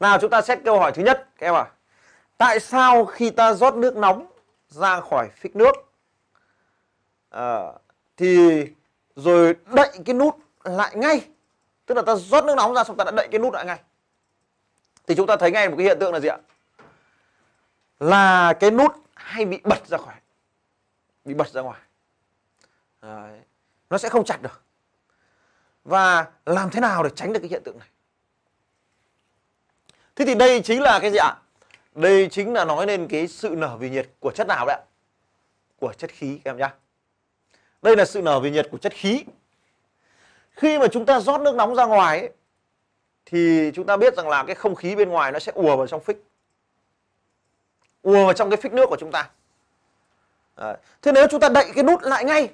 Nào chúng ta xét câu hỏi thứ nhất các em ạ. À. Tại sao khi ta rót nước nóng ra khỏi phích nước à, thì rồi đậy cái nút lại ngay. Tức là ta rót nước nóng ra xong ta đã đậy cái nút lại ngay. Thì chúng ta thấy ngay một cái hiện tượng là gì ạ? Là cái nút hay bị bật ra khỏi bị bật ra ngoài. Đấy. Nó sẽ không chặt được. Và làm thế nào để tránh được cái hiện tượng này? thế thì đây chính là cái gì ạ đây chính là nói lên cái sự nở vì nhiệt của chất nào đấy ạ của chất khí các em nhá đây là sự nở vì nhiệt của chất khí khi mà chúng ta rót nước nóng ra ngoài ấy, thì chúng ta biết rằng là cái không khí bên ngoài nó sẽ ùa vào trong phích ùa vào trong cái phích nước của chúng ta Đấy. thế nếu chúng ta đậy cái nút lại ngay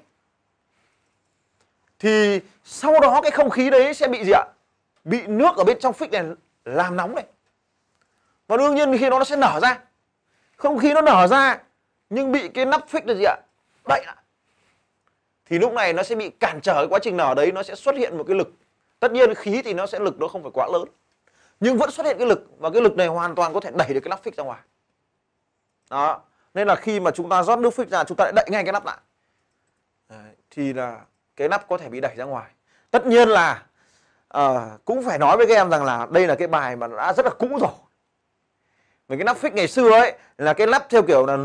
thì sau đó cái không khí đấy sẽ bị gì ạ bị nước ở bên trong phích này làm nóng này và đương nhiên khi nó nó sẽ nở ra không khi nó nở ra nhưng bị cái nắp phích là gì ạ đậy lại thì lúc này nó sẽ bị cản trở cái quá trình nở đấy nó sẽ xuất hiện một cái lực tất nhiên khí thì nó sẽ lực nó không phải quá lớn nhưng vẫn xuất hiện cái lực và cái lực này hoàn toàn có thể đẩy được cái nắp phích ra ngoài đó nên là khi mà chúng ta rót nước phích ra chúng ta lại đậy ngay cái nắp lại đấy. thì là cái nắp có thể bị đẩy ra ngoài tất nhiên là uh, cũng phải nói với các em rằng là đây là cái bài mà đã rất là cũ rồi vì cái nắp fix ngày xưa ấy là cái nắp theo kiểu là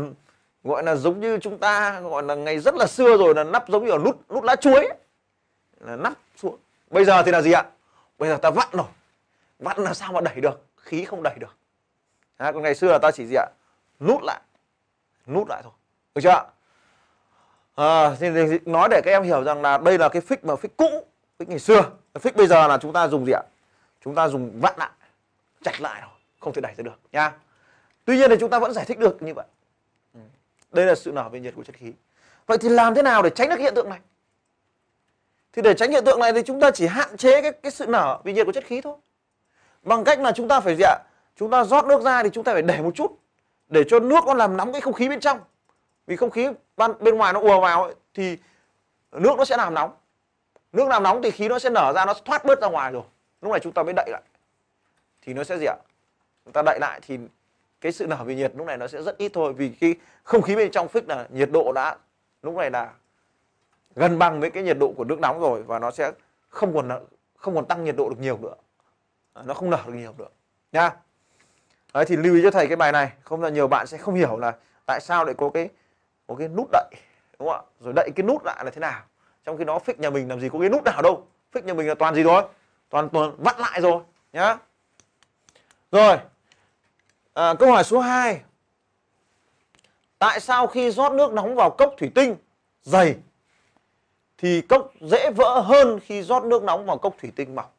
gọi là giống như chúng ta gọi là ngày rất là xưa rồi là nắp giống như ở nút nút lá chuối ấy. là nắp xuống. Bây giờ thì là gì ạ? Bây giờ ta vặn rồi. Vặn là sao mà đẩy được? Khí không đẩy được. À, còn ngày xưa là ta chỉ gì ạ? Nút lại. Nút lại thôi. Được chưa ạ? À, thì, thì nói để các em hiểu rằng là đây là cái fix mà fix cũ, fix ngày xưa. Fix bây giờ là chúng ta dùng gì ạ? Chúng ta dùng vặn lại, chạch lại rồi, không thể đẩy ra được nha tuy nhiên thì chúng ta vẫn giải thích được như vậy ừ. đây là sự nở về nhiệt của chất khí vậy thì làm thế nào để tránh được hiện tượng này thì để tránh hiện tượng này thì chúng ta chỉ hạn chế cái, cái sự nở vì nhiệt của chất khí thôi bằng cách là chúng ta phải gì ạ chúng ta rót nước ra thì chúng ta phải để một chút để cho nước nó làm nóng cái không khí bên trong vì không khí bên ngoài nó ùa vào ấy, thì nước nó sẽ làm nóng nước làm nóng thì khí nó sẽ nở ra nó thoát bớt ra ngoài rồi lúc này chúng ta mới đậy lại thì nó sẽ gì ạ chúng ta đậy lại thì cái sự nở về nhiệt lúc này nó sẽ rất ít thôi vì cái không khí bên trong phích là nhiệt độ đã lúc này là gần bằng với cái nhiệt độ của nước nóng rồi và nó sẽ không còn không còn tăng nhiệt độ được nhiều nữa à, nó không nở được nhiều nữa nha đấy thì lưu ý cho thầy cái bài này không là nhiều bạn sẽ không hiểu là tại sao lại có cái có cái nút đậy đúng không ạ rồi đậy cái nút lại là thế nào trong khi đó phích nhà mình làm gì có cái nút nào đâu phích nhà mình là toàn gì thôi toàn toàn vắt lại rồi nhá rồi à, câu hỏi số 2 tại sao khi rót nước nóng vào cốc thủy tinh dày thì cốc dễ vỡ hơn khi rót nước nóng vào cốc thủy tinh mỏng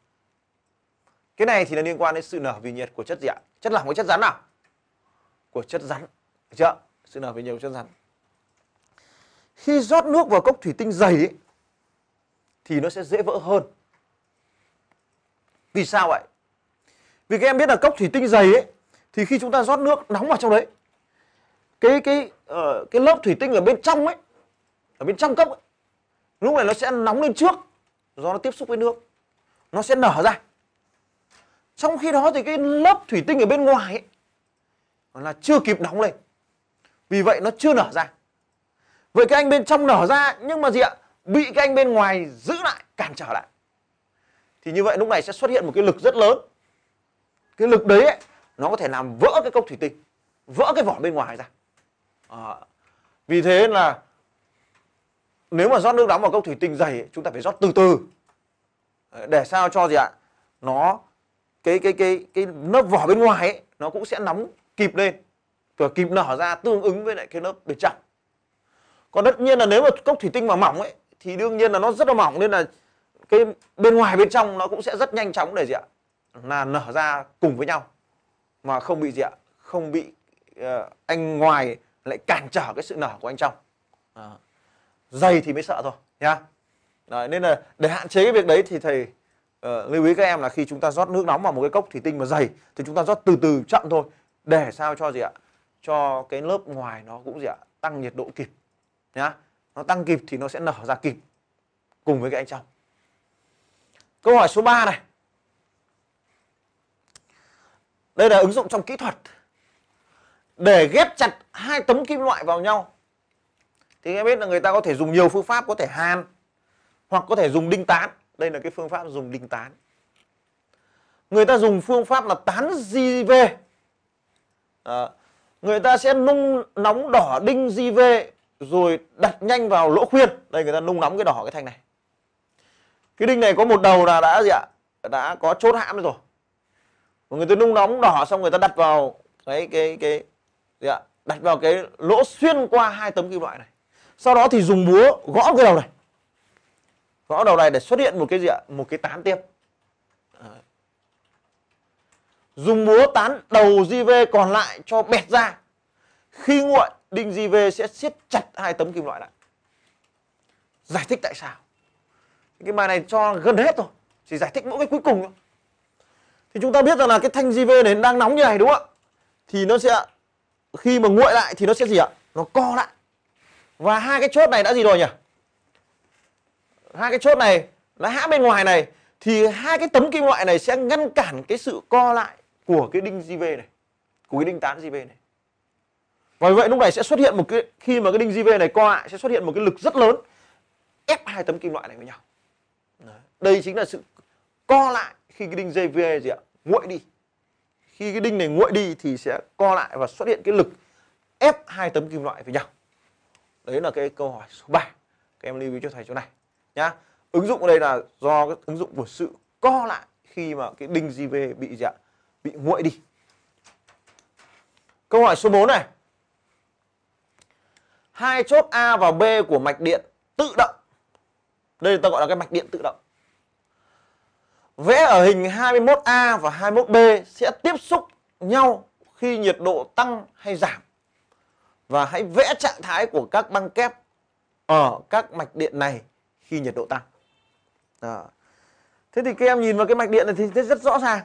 cái này thì là liên quan đến sự nở vì nhiệt của chất gì ạ chất lỏng với chất rắn nào của chất rắn được chưa sự nở vì nhiệt của chất rắn khi rót nước vào cốc thủy tinh dày ấy, thì nó sẽ dễ vỡ hơn vì sao vậy vì các em biết là cốc thủy tinh dày ấy thì khi chúng ta rót nước nóng vào trong đấy cái cái uh, cái lớp thủy tinh ở bên trong ấy ở bên trong cốc ấy, lúc này nó sẽ nóng lên trước do nó tiếp xúc với nước nó sẽ nở ra trong khi đó thì cái lớp thủy tinh ở bên ngoài ấy, là chưa kịp nóng lên vì vậy nó chưa nở ra vậy cái anh bên trong nở ra nhưng mà gì ạ bị cái anh bên ngoài giữ lại cản trở lại thì như vậy lúc này sẽ xuất hiện một cái lực rất lớn cái lực đấy ấy, nó có thể làm vỡ cái cốc thủy tinh vỡ cái vỏ bên ngoài ra à, vì thế là nếu mà rót nước nóng vào cốc thủy tinh dày chúng ta phải rót từ từ để sao cho gì ạ nó cái cái cái cái lớp vỏ bên ngoài ấy, nó cũng sẽ nóng kịp lên và kịp nở ra tương ứng với lại cái lớp bên trong còn tất nhiên là nếu mà cốc thủy tinh mà mỏng ấy thì đương nhiên là nó rất là mỏng nên là cái bên ngoài bên trong nó cũng sẽ rất nhanh chóng để gì ạ là nở ra cùng với nhau mà không bị gì ạ không bị uh, anh ngoài lại cản trở cái sự nở của anh trong à. dày thì mới sợ thôi nhá Đấy, nên là để hạn chế cái việc đấy thì thầy uh, lưu ý các em là khi chúng ta rót nước nóng vào một cái cốc thủy tinh mà dày thì chúng ta rót từ từ chậm thôi để sao cho gì ạ cho cái lớp ngoài nó cũng gì ạ tăng nhiệt độ kịp nhá nó tăng kịp thì nó sẽ nở ra kịp cùng với cái anh trong câu hỏi số 3 này đây là ứng dụng trong kỹ thuật Để ghép chặt hai tấm kim loại vào nhau Thì em biết là người ta có thể dùng nhiều phương pháp Có thể hàn Hoặc có thể dùng đinh tán Đây là cái phương pháp dùng đinh tán Người ta dùng phương pháp là tán di về à, Người ta sẽ nung nóng đỏ đinh di về Rồi đặt nhanh vào lỗ khuyên Đây người ta nung nóng cái đỏ cái thanh này Cái đinh này có một đầu là đã gì ạ Đã có chốt hãm rồi mà người ta nung nóng đỏ xong người ta đặt vào cái cái cái gì ạ? đặt vào cái lỗ xuyên qua hai tấm kim loại này sau đó thì dùng búa gõ cái đầu này gõ đầu này để xuất hiện một cái gì ạ một cái tán tiếp dùng búa tán đầu di vê còn lại cho bẹt ra khi nguội đinh di vê sẽ siết chặt hai tấm kim loại lại giải thích tại sao cái bài này cho gần hết rồi chỉ giải thích mỗi cái cuối cùng thôi thì chúng ta biết rằng là cái thanh JV này đang nóng như này đúng không ạ thì nó sẽ khi mà nguội lại thì nó sẽ gì ạ nó co lại và hai cái chốt này đã gì rồi nhỉ hai cái chốt này nó hãm bên ngoài này thì hai cái tấm kim loại này sẽ ngăn cản cái sự co lại của cái đinh JV này của cái đinh tán JV này và vậy lúc này sẽ xuất hiện một cái khi mà cái đinh JV này co lại sẽ xuất hiện một cái lực rất lớn ép hai tấm kim loại này với nhau đây chính là sự co lại khi cái đinh JVA gì ạ nguội đi khi cái đinh này nguội đi thì sẽ co lại và xuất hiện cái lực ép hai tấm kim loại với nhau đấy là cái câu hỏi số 3 các em lưu ý cho thầy chỗ này nhá ứng dụng ở đây là do cái ứng dụng của sự co lại khi mà cái đinh JVA bị gì ạ bị nguội đi câu hỏi số 4 này hai chốt A và B của mạch điện tự động đây ta gọi là cái mạch điện tự động Vẽ ở hình 21A và 21B sẽ tiếp xúc nhau khi nhiệt độ tăng hay giảm. Và hãy vẽ trạng thái của các băng kép ở các mạch điện này khi nhiệt độ tăng. À. Thế thì các em nhìn vào cái mạch điện này thì rất rõ ràng.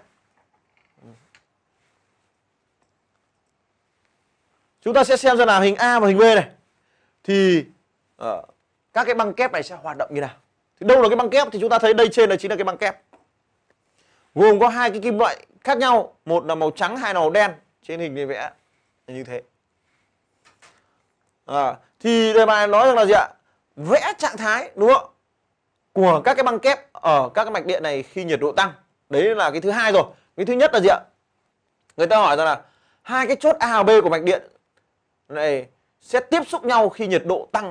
Chúng ta sẽ xem ra nào hình A và hình B này. Thì uh, các cái băng kép này sẽ hoạt động như nào. Thì đâu là cái băng kép thì chúng ta thấy đây trên là chính là cái băng kép gồm có hai cái kim loại khác nhau một là màu trắng hai là màu đen trên hình này vẽ như thế à, thì đề bài nói rằng là gì ạ vẽ trạng thái đúng không của các cái băng kép ở các cái mạch điện này khi nhiệt độ tăng đấy là cái thứ hai rồi cái thứ nhất là gì ạ người ta hỏi rằng là hai cái chốt a và b của mạch điện này sẽ tiếp xúc nhau khi nhiệt độ tăng